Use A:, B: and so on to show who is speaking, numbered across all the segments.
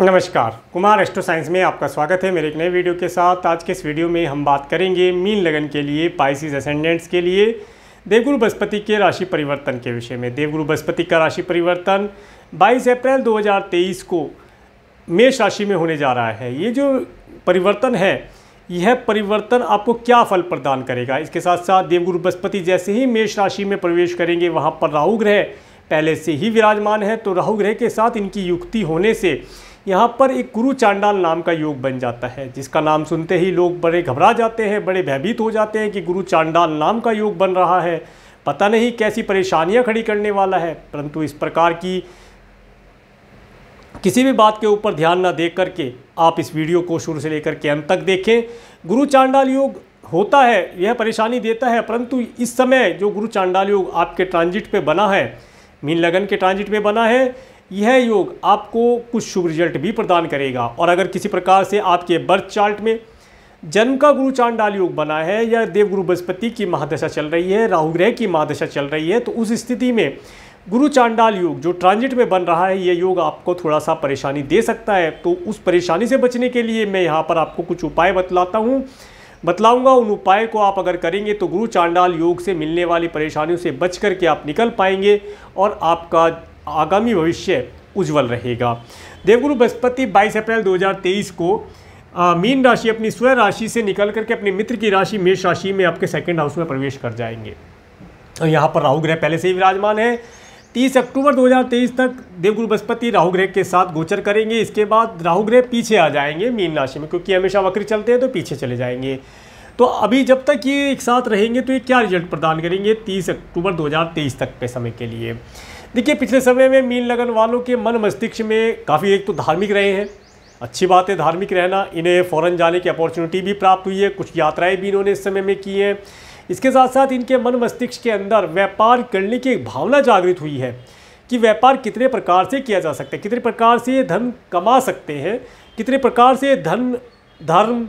A: नमस्कार Kumar astro science में आपका स्वागत है मेरे एक नए वीडियो के साथ आज के इस वीडियो में हम बात करेंगे मीन लगन के लिए पाइसिस असेंडेंट्स के लिए देवगुरु बृहस्पति के राशि परिवर्तन के विषय में देवगुरु बृहस्पति का राशि परिवर्तन 22 अप्रैल 2023 को मेष राशि में होने जा रहा है ये जो परिवर्तन है यह परिवर्तन आपको क्या फल प्रदान करेगा इसके साथ साथ देवगुरु बृहस्पति जैसे ही मेष राशि में प्रवेश करेंगे वहाँ पर राहु ग्रह पहले से ही विराजमान है तो राहु ग्रह के साथ इनकी युक्ति होने से यहाँ पर एक गुरु चांडाल नाम का योग बन जाता है जिसका नाम सुनते ही लोग बड़े घबरा जाते हैं बड़े भयभीत हो जाते हैं कि गुरु चांडाल नाम का योग बन रहा है पता नहीं कैसी परेशानियाँ खड़ी करने वाला है परंतु इस प्रकार की किसी भी बात के ऊपर ध्यान ना दे करके आप इस वीडियो को शुरू से लेकर के अंत तक देखें गुरु चांडाल योग होता है यह परेशानी देता है परंतु इस समय जो गुरु चांडाल योग आपके ट्रांजिट पे बना है मीन लगन के ट्रांजिट पे बना है यह योग आपको कुछ शुभ रिजल्ट भी प्रदान करेगा और अगर किसी प्रकार से आपके बर्थ चार्ट में जन्म का गुरु चांडाल योग बना है या देवगुरु बृहस्पति की महादशा चल रही है राहु ग्रह की महादशा चल रही है तो उस स्थिति में गुरु चांडाल योग जो ट्रांजिट में बन रहा है ये योग आपको थोड़ा सा परेशानी दे सकता है तो उस परेशानी से बचने के लिए मैं यहाँ पर आपको कुछ उपाय बतलाता हूँ बतलाऊंगा उन उपाय को आप अगर करेंगे तो गुरु चांडाल योग से मिलने वाली परेशानियों से बच करके आप निकल पाएंगे और आपका आगामी भविष्य उज्जवल रहेगा देवगुरु बृहस्पति 22 अप्रैल 2023 को आ, मीन राशि अपनी स्वयं राशि से निकल करके अपने मित्र की राशि मेष राशि में आपके सेकंड हाउस में प्रवेश कर जाएंगे और यहाँ पर राहु ग्रह पहले से ही विराजमान है 30 अक्टूबर 2023 तक देवगुरु बृहस्पति राहु ग्रह के साथ गोचर करेंगे इसके बाद राहु ग्रह पीछे आ जाएंगे मीन राशि में क्योंकि हमेशा वक्री चलते हैं तो पीछे चले जाएंगे तो अभी जब तक ये एक साथ रहेंगे तो ये क्या रिजल्ट प्रदान करेंगे 30 अक्टूबर 2023 तक के समय के लिए देखिए पिछले समय में मीन लगन वालों के मन मस्तिष्क में काफ़ी एक तो धार्मिक रहे हैं अच्छी बात है धार्मिक रहना इन्हें फ़ौरन जाने की अपॉर्चुनिटी भी प्राप्त हुई है कुछ यात्राएं भी इन्होंने इस समय में की हैं इसके साथ साथ इनके मन मस्तिष्क के अंदर व्यापार करने की एक भावना जागृत हुई है कि व्यापार कितने प्रकार से किया जा सकता है कितने प्रकार से धन कमा सकते हैं कितने प्रकार से धन धर्म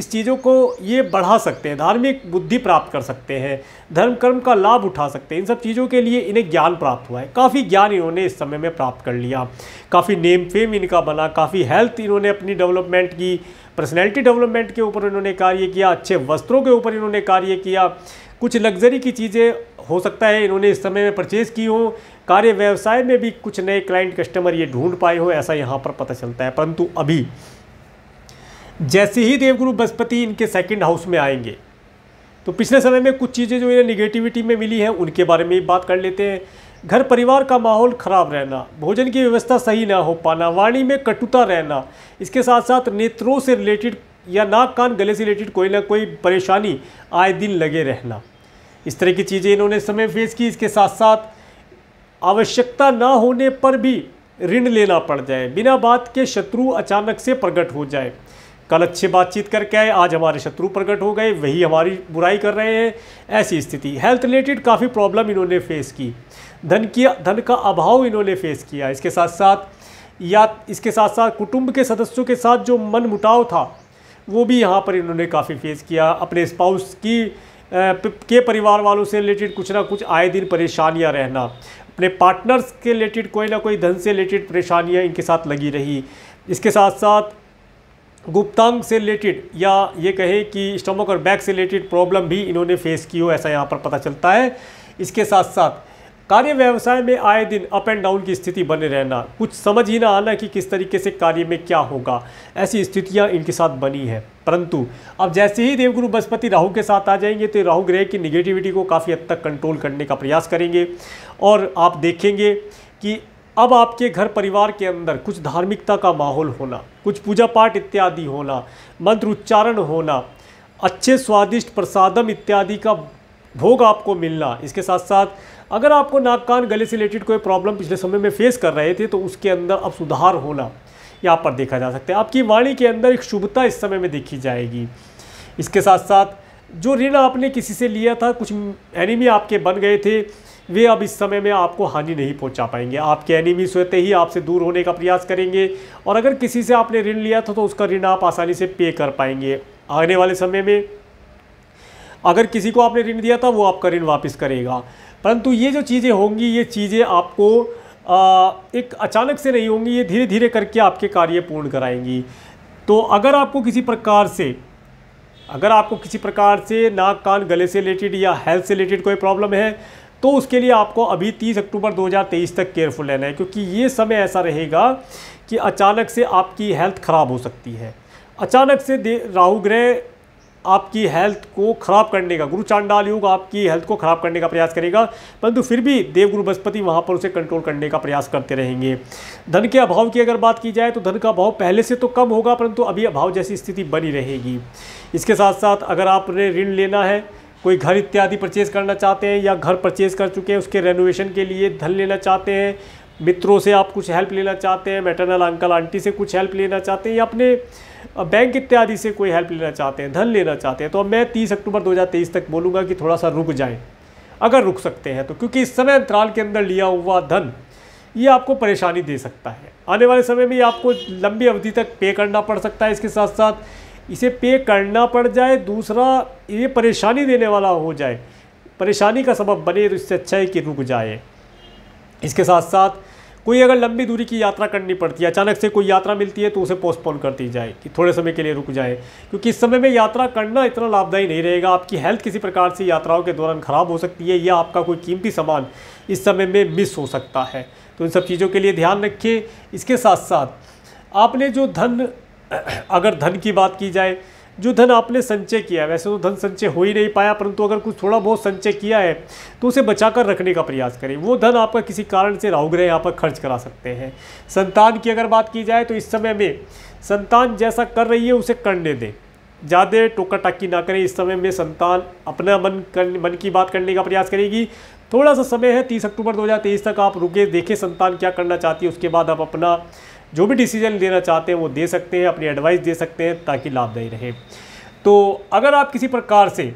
A: इस चीज़ों को ये बढ़ा सकते हैं धार्मिक बुद्धि प्राप्त कर सकते हैं धर्म कर्म का लाभ उठा सकते हैं इन सब चीज़ों के लिए इन्हें ज्ञान प्राप्त हुआ है काफ़ी ज्ञान इन्होंने इस समय में प्राप्त कर लिया काफ़ी नेम फेम इनका बना काफ़ी हेल्थ इन्होंने अपनी डेवलपमेंट की पर्सनैलिटी डेवलपमेंट के ऊपर इन्होंने कार्य किया अच्छे वस्त्रों के ऊपर इन्होंने कार्य किया कुछ लग्जरी की चीज़ें हो सकता है इन्होंने इस समय में परचेज़ की हों कार्य व्यवसाय में भी कुछ नए क्लाइंट कस्टमर ये ढूंढ पाए हों ऐसा यहाँ पर पता चलता है परंतु अभी जैसे ही देवगुरु बृहस्पति इनके सेकंड हाउस में आएंगे तो पिछले समय में कुछ चीज़ें जो इन्हें निगेटिविटी में मिली हैं उनके बारे में ही बात कर लेते हैं घर परिवार का माहौल खराब रहना भोजन की व्यवस्था सही ना हो पाना वाणी में कटुता रहना इसके साथ साथ नेत्रों से रिलेटेड या नाक कान गले से रिलेटेड कोई ना कोई परेशानी आए दिन लगे रहना इस तरह की चीज़ें इन्होंने समय फेस की इसके साथ साथ आवश्यकता ना होने पर भी ऋण लेना पड़ जाए बिना बात के शत्रु अचानक से प्रकट हो जाए कल अच्छे बातचीत करके आए आज हमारे शत्रु प्रकट हो गए वही हमारी बुराई कर रहे हैं ऐसी स्थिति हेल्थ रिलेटेड काफ़ी प्रॉब्लम इन्होंने फेस की धन की धन का अभाव इन्होंने फेस किया इसके साथ साथ या इसके साथ साथ कुटुंब के सदस्यों के साथ जो मन मुटाव था वो भी यहाँ पर इन्होंने काफ़ी फेस किया अपने स्पाउस की के परिवार वालों से रिलेटेड कुछ ना कुछ आए दिन परेशानियाँ रहना अपने पार्टनर्स के रिलेटेड कोई ना कोई धन से रिलेटेड परेशानियाँ इनके साथ लगी रही इसके साथ साथ गुप्तांग से रिलेटेड या ये कहें कि स्टमक और बैक से रिलेटेड प्रॉब्लम भी इन्होंने फेस की हो ऐसा यहाँ पर पता चलता है इसके साथ साथ कार्य व्यवसाय में आए दिन अप एंड डाउन की स्थिति बने रहना कुछ समझ ही ना आना कि किस तरीके से कार्य में क्या होगा ऐसी स्थितियां इनके साथ बनी है परंतु अब जैसे ही देवगुरु बृहस्पति राहु के साथ आ जाएंगे तो राहु ग्रह की निगेटिविटी को काफ़ी हद तक कंट्रोल करने का प्रयास करेंगे और आप देखेंगे कि अब आपके घर परिवार के अंदर कुछ धार्मिकता का माहौल होना कुछ पूजा पाठ इत्यादि होना मंत्र उच्चारण होना अच्छे स्वादिष्ट प्रसादम इत्यादि का भोग आपको मिलना इसके साथ साथ अगर आपको नाक कान गले से रिलेटेड कोई प्रॉब्लम पिछले समय में फेस कर रहे थे तो उसके अंदर अब सुधार होना यहाँ पर देखा जा सकता है आपकी वाणी के अंदर एक शुभता इस समय में देखी जाएगी इसके साथ साथ जो ऋण आपने किसी से लिया था कुछ एनिमी आपके बन गए थे वे अब इस समय में आपको हानि नहीं पहुंचा पाएंगे आपके एनिमीज होते ही आपसे दूर होने का प्रयास करेंगे और अगर किसी से आपने ऋण लिया था तो उसका ऋण आप आसानी से पे कर पाएंगे आने वाले समय में अगर किसी को आपने ऋण दिया था वो आपका ऋण वापस करेगा परंतु ये जो चीज़ें होंगी ये चीज़ें आपको आ, एक अचानक से नहीं होंगी ये धीरे धीरे करके आपके कार्य पूर्ण कराएंगी तो अगर आपको किसी प्रकार से अगर आपको किसी प्रकार से नाक कान गले से रिलेटेड या हेल्थ से रिलेटेड कोई प्रॉब्लम है तो उसके लिए आपको अभी 30 अक्टूबर 2023 तक केयरफुल रहना है क्योंकि ये समय ऐसा रहेगा कि अचानक से आपकी हेल्थ खराब हो सकती है अचानक से राहु ग्रह आपकी हेल्थ को खराब करने का गुरु चांडाल युग आपकी हेल्थ को खराब करने का प्रयास करेगा परंतु फिर भी देवगुरु बृहस्पति वहाँ पर उसे कंट्रोल करने का प्रयास करते रहेंगे धन के अभाव की अगर बात की जाए तो धन का अभाव पहले से तो कम होगा परंतु अभी अभाव जैसी स्थिति बनी रहेगी इसके साथ साथ अगर आपने ऋण लेना है कोई घर इत्यादि परचेज़ करना चाहते हैं या घर परचेज़ कर चुके हैं उसके रेनोवेशन के लिए धन लेना चाहते हैं मित्रों से आप कुछ हेल्प लेना चाहते हैं मेटरनल अंकल आंटी से कुछ हेल्प लेना चाहते हैं या अपने बैंक इत्यादि से कोई हेल्प लेना चाहते हैं धन लेना चाहते हैं तो अब मैं तीस अक्टूबर 2023 तक बोलूँगा कि थोड़ा सा रुक जाएं अगर रुक सकते हैं तो क्योंकि इस समय अंतराल के अंदर लिया हुआ धन ये आपको परेशानी दे सकता है आने वाले समय में ये आपको लंबी अवधि तक पे करना पड़ सकता है इसके साथ साथ इसे पे करना पड़ जाए दूसरा ये परेशानी देने वाला हो जाए परेशानी का सबब बने तो इससे अच्छा है कि रुक जाए इसके साथ साथ कोई अगर लंबी दूरी की यात्रा करनी पड़ती है अचानक से कोई यात्रा मिलती है तो उसे पोस्टपोन कर दी जाए कि थोड़े समय के लिए रुक जाए क्योंकि इस समय में यात्रा करना इतना लाभदायी नहीं रहेगा आपकी हेल्थ किसी प्रकार से यात्राओं के दौरान ख़राब हो सकती है या आपका कोई कीमती सामान इस समय में मिस हो सकता है तो इन सब चीज़ों के लिए ध्यान रखिए इसके साथ साथ आपने जो धन अगर धन की बात की जाए जो धन आपने संचय किया है वैसे तो धन संचय हो ही नहीं पाया परंतु अगर कुछ थोड़ा बहुत संचय किया है तो उसे बचाकर रखने का प्रयास करें वो धन आपका किसी कारण से राहुग्रह यहाँ पर खर्च करा सकते हैं संतान की अगर बात की जाए तो इस समय में संतान जैसा कर रही है उसे करने दें ज़्यादा टोका टाक्की ना करें इस समय में संतान अपना मन कर मन की बात करने का प्रयास करेगी थोड़ा सा समय है तीस अक्टूबर दो तक आप रुके देखें संतान क्या करना चाहती है उसके बाद आप अपना जो भी डिसीजन लेना चाहते हैं वो दे सकते हैं अपनी एडवाइस दे सकते हैं ताकि लाभदायी रहे तो अगर आप किसी प्रकार से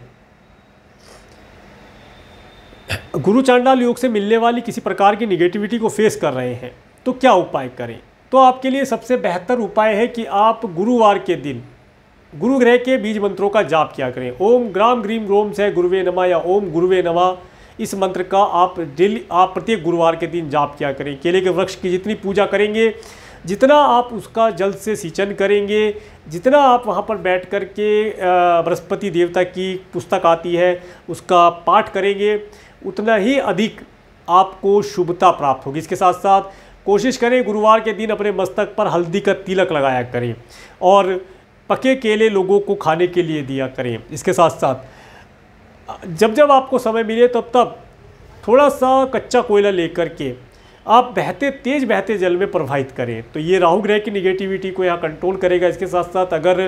A: गुरु चांडाल योग से मिलने वाली किसी प्रकार की निगेटिविटी को फेस कर रहे हैं तो क्या उपाय करें तो आपके लिए सबसे बेहतर उपाय है कि आप गुरुवार के दिन गुरु ग्रह के बीज मंत्रों का जाप किया करें ओम ग्राम ग्रीम ग्रोम से गुरुवे नमा या ओम गुरुवे नमा इस मंत्र का आप डेली आप प्रत्येक गुरुवार के दिन जाप किया करें केले के वृक्ष की जितनी पूजा करेंगे जितना आप उसका जल से सिंचन करेंगे जितना आप वहाँ पर बैठ कर के बृहस्पति देवता की पुस्तक आती है उसका पाठ करेंगे उतना ही अधिक आपको शुभता प्राप्त होगी इसके साथ साथ कोशिश करें गुरुवार के दिन अपने मस्तक पर हल्दी का तिलक लगाया करें और पके केले लोगों को खाने के लिए दिया करें इसके साथ साथ जब जब आपको समय मिले तब तब थोड़ा सा कच्चा कोयला लेकर के आप बहते तेज बहते जल में प्रवाहित करें तो ये राहु ग्रह की निगेटिविटी को यहाँ कंट्रोल करेगा इसके साथ साथ अगर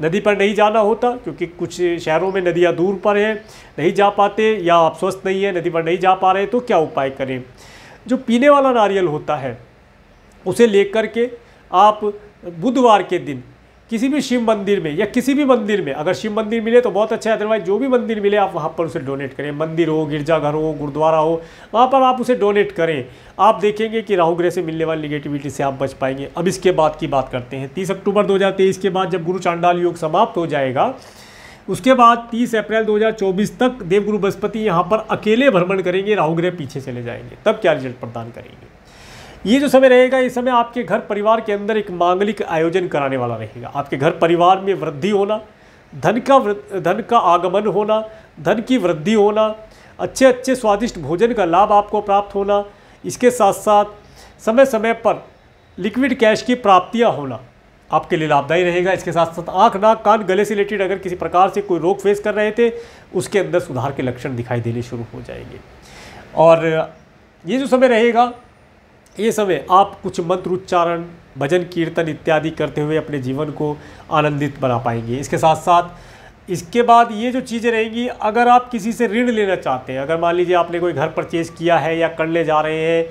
A: नदी पर नहीं जाना होता क्योंकि कुछ शहरों में नदियाँ दूर पर हैं नहीं जा पाते या आप स्वस्थ नहीं हैं नदी पर नहीं जा पा रहे तो क्या उपाय करें जो पीने वाला नारियल होता है उसे लेकर के आप बुधवार के दिन किसी भी शिव मंदिर में या किसी भी मंदिर में अगर शिव मंदिर मिले तो बहुत अच्छा है अदरवाइज जो भी मंदिर मिले आप वहाँ पर उसे डोनेट करें मंदिर हो गिरजाघर हो गुरुद्वारा हो वहाँ पर आप उसे डोनेट करें आप देखेंगे कि राहु ग्रह से मिलने वाली निगेटिविटी से आप बच पाएंगे अब इसके बाद की बात करते हैं तीस अक्टूबर दो के बाद जब गुरु चांडाल योग समाप्त हो जाएगा उसके बाद 30 अप्रैल 2024 तक देवगुरु बृहस्पति यहाँ पर अकेले भ्रमण करेंगे राहु ग्रह पीछे चले जाएंगे तब क्या रिजल्ट प्रदान करेंगे ये जो समय रहेगा ये समय आपके घर परिवार के अंदर एक मांगलिक आयोजन कराने वाला रहेगा आपके घर परिवार में वृद्धि होना धन का धन का आगमन होना धन की वृद्धि होना अच्छे अच्छे स्वादिष्ट भोजन का लाभ आपको प्राप्त होना इसके साथ साथ समय समय पर लिक्विड कैश की प्राप्तियाँ होना आपके लिए लाभदायी रहेगा इसके साथ साथ आँख नाक कान गले से रिलेटेड अगर किसी प्रकार से कोई रोग फेस कर रहे थे उसके अंदर सुधार के लक्षण दिखाई देने शुरू हो जाएंगे और ये जो समय रहेगा ये समय आप कुछ मंत्र उच्चारण भजन कीर्तन इत्यादि करते हुए अपने जीवन को आनंदित बना पाएंगे इसके साथ साथ इसके बाद ये जो चीज़ें रहेंगी अगर आप किसी से ऋण लेना चाहते हैं अगर मान लीजिए आपने कोई घर परचेज़ किया है या करने जा रहे हैं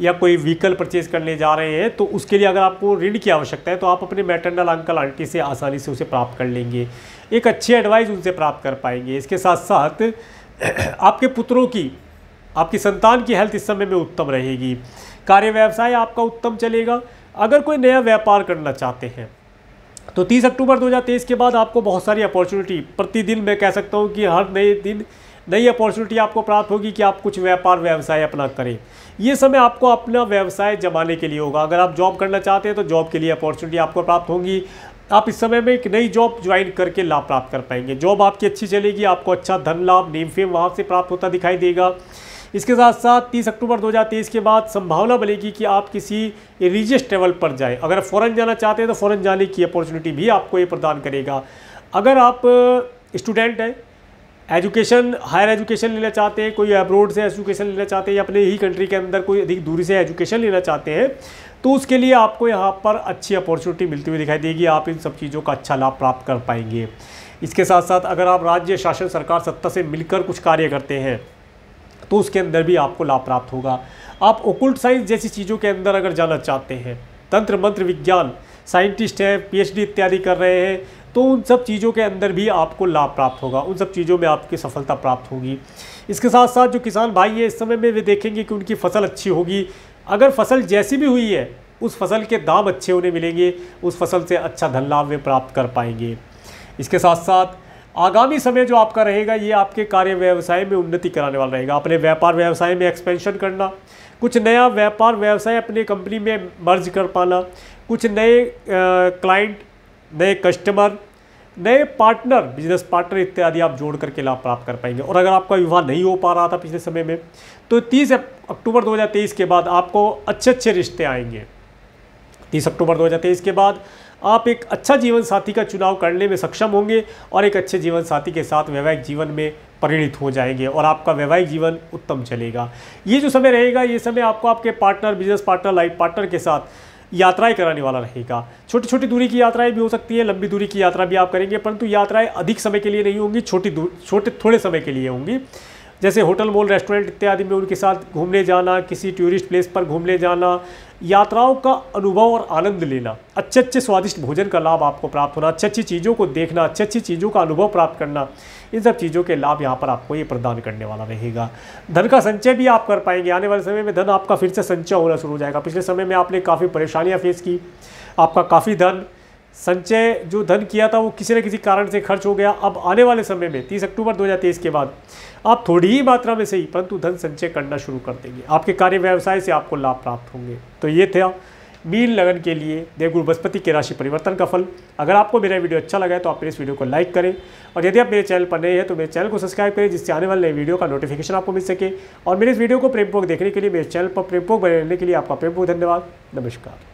A: या कोई व्हीकल परचेज़ करने जा रहे हैं तो उसके लिए अगर आपको ऋण की आवश्यकता है तो आप अपने मैटरनल अंकल आंटी से आसानी से उसे प्राप्त कर लेंगे एक अच्छी एडवाइस उनसे प्राप्त कर पाएंगे इसके साथ साथ आपके पुत्रों की आपकी संतान की हेल्थ इस समय में उत्तम रहेगी कार्य व्यवसाय आपका उत्तम चलेगा अगर कोई नया व्यापार करना चाहते हैं तो 30 अक्टूबर 2023 के बाद आपको बहुत सारी अपॉर्चुनिटी प्रतिदिन मैं कह सकता हूँ कि हर नए दिन नई अपॉर्चुनिटी आपको प्राप्त होगी कि आप कुछ व्यापार व्यवसाय अपना करें ये समय आपको अपना व्यवसाय जमाने के लिए होगा अगर आप जॉब करना चाहते हैं तो जॉब के लिए अपॉर्चुनिटी आपको प्राप्त होंगी आप इस समय में एक नई जॉब ज्वाइन करके लाभ प्राप्त कर पाएंगे जॉब आपकी अच्छी चलेगी आपको अच्छा धन लाभ नेम फेम वहाँ से प्राप्त होता दिखाई देगा इसके साथ साथ 30 अक्टूबर 2023 के बाद संभावना बनेगी कि आप किसी रिलीजियस ट्रेवल पर जाएँ अगर फ़ौरन जाना चाहते हैं तो फ़ौरन जाने की अपॉर्चुनिटी भी आपको ये प्रदान करेगा अगर आप स्टूडेंट हैं एजुकेशन हायर एजुकेशन लेना चाहते हैं कोई अब्रोड से एजुकेशन लेना चाहते हैं या अपने ही कंट्री के अंदर कोई अधिक दूरी से एजुकेशन लेना चाहते हैं तो उसके लिए आपको यहाँ पर अच्छी अपॉर्चुनिटी मिलती हुई दिखाई देगी आप इन सब चीज़ों का अच्छा लाभ प्राप्त कर पाएंगे इसके साथ साथ अगर आप राज्य शासन सरकार सत्ता से मिलकर कुछ कार्य करते हैं तो उसके अंदर भी आपको लाभ प्राप्त होगा आप ओकुल्ट साइंस जैसी चीज़ों के अंदर अगर जाना चाहते हैं तंत्र मंत्र विज्ञान साइंटिस्ट हैं पीएचडी इत्यादि कर रहे हैं तो उन सब चीज़ों के अंदर भी आपको लाभ प्राप्त होगा उन सब चीज़ों में आपकी सफलता प्राप्त होगी इसके साथ साथ जो किसान भाई है इस समय में वे देखेंगे कि उनकी फसल अच्छी होगी अगर फसल जैसी भी हुई है उस फसल के दाम अच्छे उन्हें मिलेंगे उस फसल से अच्छा धन लाभ वे प्राप्त कर पाएंगे इसके साथ साथ आगामी समय जो आपका रहेगा ये आपके कार्य व्यवसाय में उन्नति कराने वाला रहेगा अपने व्यापार व्यवसाय में एक्सपेंशन करना कुछ नया व्यापार व्यवसाय अपने कंपनी में मर्ज कर पाना कुछ नए क्लाइंट नए कस्टमर नए पार्टनर बिजनेस पार्टनर इत्यादि आप जोड़ करके लाभ प्राप्त कर पाएंगे और अगर आपका विवाह नहीं हो पा रहा था पिछले समय में तो 30 अक्टूबर 2023 के बाद आपको अच्छे अच्छे रिश्ते आएंगे 30 अक्टूबर 2023 के बाद आप एक अच्छा जीवन साथी का चुनाव करने में सक्षम होंगे और एक अच्छे जीवन साथी के साथ वैवाहिक जीवन में परिणित हो जाएंगे और आपका वैवाहिक जीवन उत्तम चलेगा ये जो समय रहेगा ये समय आपको आपके partner business partner life partner के साथ यात्राएं कराने वाला रहेगा छोटी छोटी दूरी की यात्राएं भी हो सकती है लंबी दूरी की यात्रा भी आप करेंगे परंतु यात्राएं अधिक समय के लिए नहीं होंगी छोटी छोटे थोड़े समय के लिए होंगी जैसे होटल मॉल रेस्टोरेंट इत्यादि में उनके साथ घूमने जाना किसी टूरिस्ट प्लेस पर घूमने जाना यात्राओं का अनुभव और आनंद लेना अच्छे अच्छे स्वादिष्ट भोजन का लाभ आपको प्राप्त होना अच्छी अच्छी चीज़ों को देखना अच्छी अच्छी चीज़ों का अनुभव प्राप्त करना इन सब चीज़ों के लाभ यहाँ पर आपको ये प्रदान करने वाला रहेगा धन का संचय भी आप कर पाएंगे आने वाले समय में धन आपका फिर से संचय होना शुरू हो जाएगा पिछले समय में आपने काफ़ी परेशानियाँ फेस की आपका काफ़ी धन संचय जो धन किया था वो किसी न किसी कारण से खर्च हो गया अब आने वाले समय में 30 अक्टूबर 2023 के बाद आप थोड़ी ही मात्रा में सही परंतु धन संचय करना शुरू कर देंगे आपके कार्य व्यवसाय से आपको लाभ प्राप्त होंगे तो ये था मीन लगन के लिए देवगुरु बृहस्पति के राशि परिवर्तन का फल अगर आपको मेरा वीडियो अच्छा लगा है तो आप मेरे इस वीडियो को लाइक करें और यदि आप मेरे चैनल पर नए हैं तो मेरे चैनल को सब्सक्राइब करें जिससे आने वाले नए वीडियो का नोटिफिकेशन आपको मिल सके और मेरे इस वीडियो को प्रेमपोक देखने के लिए मेरे चैनल पर प्रेमपोक बने रहने के लिए आपका प्रेमपोक धन्यवाद नमस्कार